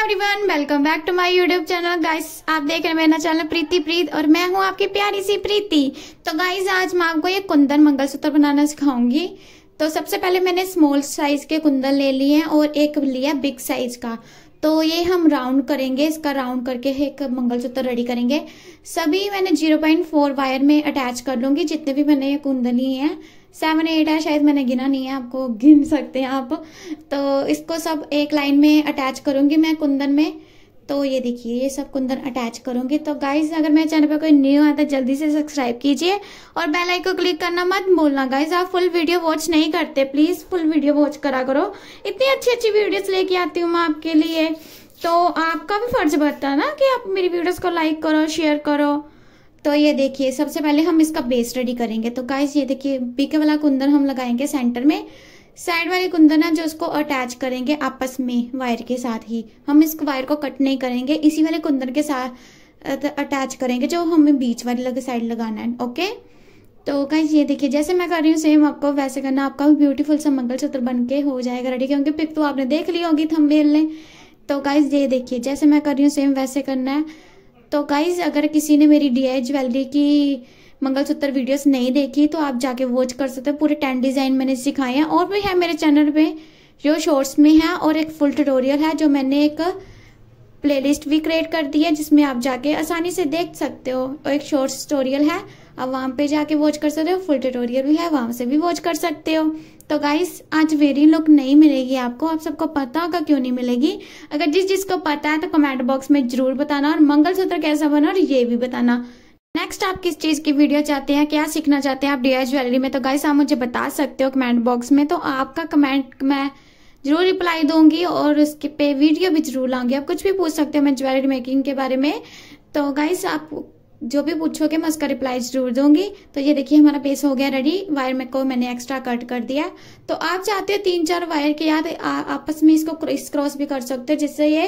everyone welcome back to my YouTube channel guys आप देख रहे हैं मेरा चैनल प्रीति प्रीत और मैं हूं आपकी प्यारी सी प्रीति तो गाइस आज मैं आपको ये कुंदन मंगलसूत्र बनाना सिखाऊंगी तो सबसे पहले मैंने स्मॉल साइज के कुंदन ले लिए हैं और एक लिया बिग साइज का तो ये हम राउंड करेंगे इसका राउंड करके एक मंगलसूत्र रेडी करेंगे सभी मैंने जीरो पॉइंट फोर वायर में अटैच कर लूंगी जितने भी मैंने कुंदनी है सेवन एट है शायद मैंने गिना नहीं है आपको गिन सकते हैं आप तो इसको सब एक लाइन में अटैच करूँगी मैं कुंदन में तो ये देखिए ये सब कुंदन अटैच करूँगी तो गाइज अगर मेरे चैनल पर कोई न्यू आता है जल्दी से सब्सक्राइब कीजिए और बेल आइकन क्लिक करना मत भूलना गाइज आप फुल वीडियो वॉच नहीं करते प्लीज़ फुल वीडियो वॉच करा करो इतनी अच्छी अच्छी वीडियोस लेके आती हूँ मैं आपके लिए तो आपका भी फर्ज बनता है ना कि आप मेरी वीडियोज़ को लाइक करो शेयर करो तो ये देखिए सबसे पहले हम इसका बेस रेडी करेंगे तो गाइज ये देखिए बीके वाला कुंदन हम लगाएंगे सेंटर में साइड वाली है जो उसको अटैच करेंगे आपस में वायर के साथ ही हम इस वायर को कट नहीं करेंगे इसी वाले कुंदन के साथ अटैच करेंगे जो हमें बीच वाली लग, साइड लगाना है ओके तो कहीं ये देखिए जैसे मैं कर रही हूँ सेम आपको वैसे करना आपका भी ब्यूटीफुल सा सूत्र बन के हो जाएगा रेडी क्योंकि पिक तो आपने देख ली होगी थंबनेल ने तो गाइज ये देखिए जैसे मैं कर रही हूँ सेम वैसे करना है तो गाइज अगर किसी ने मेरी डी ज्वेलरी की मंगलसूत्र वीडियोस नहीं देखी तो आप जाके वॉच कर सकते हो पूरे टेन डिज़ाइन मैंने सिखाए हैं और भी है मेरे चैनल पे जो शॉर्ट्स में है और एक फुल ट्यूटोरियल है जो मैंने एक प्लेलिस्ट भी क्रिएट कर दी है जिसमें आप जाके आसानी से देख सकते हो और एक शॉर्ट ट्यूटोरियल है आप वहाँ पे जाके वॉच कर सकते हो फुल ट्यूटोरियल भी है वहाँ से भी वॉच कर सकते हो तो गाइस आज वेरी लुक नहीं मिलेगी आपको आप सबको पता होगा क्यों नहीं मिलेगी अगर जिस जिसको पता है तो कमेंट बॉक्स में जरूर बताना और मंगलसूत्र कैसा बना और ये भी बताना नेक्स्ट आप किस चीज़ की वीडियो चाहते हैं क्या सीखना चाहते हैं आप डी ज्वेलरी में तो गाइस आप मुझे बता सकते हो कमेंट बॉक्स में तो आपका कमेंट मैं जरूर रिप्लाई दूंगी और उसके पे वीडियो भी जरूर लाऊंगी आप कुछ भी पूछ सकते हो मैं ज्वेलरी मेकिंग के बारे में तो गाइस आप जो भी पूछोगे मैं उसका रिप्लाई जरूर दूंगी तो ये देखिए हमारा पेस हो गया रेडी वायर में को मैंने एक्स्ट्रा कट कर दिया तो आप चाहते हो तीन चार वायर के याद आपस में इसको क्रॉस भी कर सकते हो जिससे ये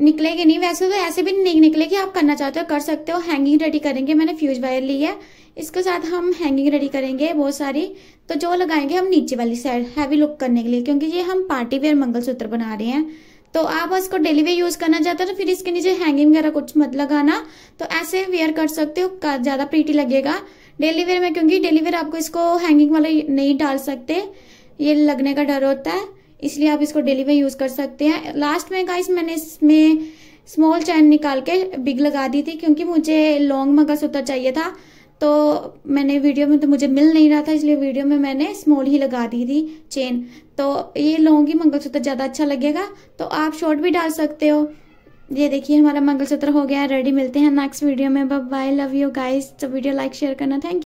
निकलेंगे नहीं वैसे तो ऐसे भी नहीं निकलेगी आप करना चाहते हो कर सकते हो हैंगिंग रेडी करेंगे मैंने फ्यूज वायर ली है इसके साथ हम हैंगिंग रेडी करेंगे बहुत सारी तो जो लगाएंगे हम नीचे वाली साइड हैवी लुक करने के लिए क्योंकि ये हम पार्टी वेयर मंगलसूत्र बना रहे हैं तो आप इसको डेली वेयर यूज करना चाहते हो तो फिर इसके नीचे हैंगिंग वगैरह कुछ मत लगाना तो ऐसे वेयर कर सकते हो ज्यादा प्रीटी लगेगा डेली वेयर में क्योंकि डेली वेयर आपको इसको हैंगिंग वाला नहीं डाल सकते ये लगने का डर होता है इसलिए आप इसको डेली में यूज कर सकते हैं लास्ट में गाइस मैंने इसमें स्मॉल चैन निकाल के बिग लगा दी थी क्योंकि मुझे लॉन्ग मगा सूता चाहिए था तो मैंने वीडियो में तो मुझे मिल नहीं रहा था इसलिए वीडियो में मैंने स्मॉल ही लगा दी थी चेन तो ये लॉन्ग ही मंगलसूत्र ज़्यादा अच्छा लगेगा तो आप शॉर्ट भी डाल सकते हो ये देखिए हमारा मंगलसूत्र हो गया रेडी मिलते हैं नेक्स्ट वीडियो में बाय लव यू गाइस तो वीडियो लाइक शेयर करना थैंक